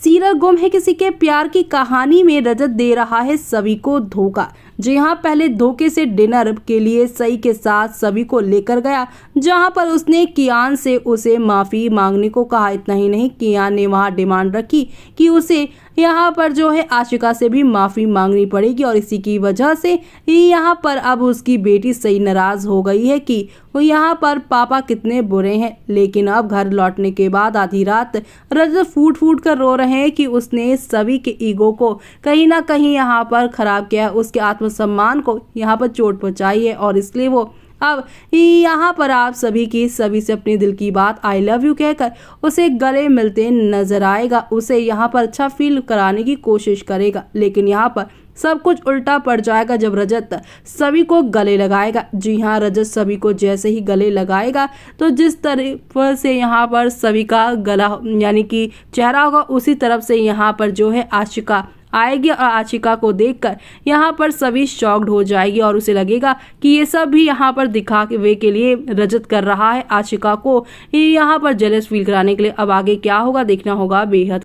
serial गुम है किसी के प्यार की कहानी में रजत दे रहा है सभी को धोखा जी हाँ पहले धोखे से डिनर के लिए सई के साथ सभी को लेकर गया जहाँ पर उसने कियान से उसे माफ़ी मांगने को कहा इतना ही नहीं कियान ने वहाँ डिमांड रखी कि उसे यहाँ पर जो है आशिका से भी माफ़ी मांगनी पड़ेगी और इसी की वजह से यहाँ पर अब उसकी बेटी सही नाराज़ हो गई है कि वो यहाँ पर पापा कितने बुरे हैं लेकिन अब घर लौटने के बाद आधी रात रजत फूट फूट कर रो रहे हैं कि उसने सभी के ईगो को कहीं ना कहीं यहाँ पर ख़राब किया उसके आत्म आत्मसम्मान को यहाँ पर चोट पहुँचाई है और इसलिए वो अब यहाँ पर आप सभी की सभी से अपने दिल की बात आई लव यू कहकर उसे गले मिलते नजर आएगा उसे यहाँ पर अच्छा फील कराने की कोशिश करेगा लेकिन यहाँ पर सब कुछ उल्टा पड़ जाएगा जब रजत सभी को गले लगाएगा जी हाँ रजत सभी को जैसे ही गले लगाएगा तो जिस तरफ से यहाँ पर सभी का गला यानी कि चेहरा होगा उसी तरफ से यहाँ पर जो है आशिका आएगी आचिका को देखकर यहाँ पर सभी शॉक्ड हो जाएगी और उसे लगेगा कि ये सब भी यहाँ पर दिखावे के लिए रजत कर रहा है आचिका को यहाँ पर जेलस फील कराने के लिए अब आगे क्या होगा देखना होगा बेहद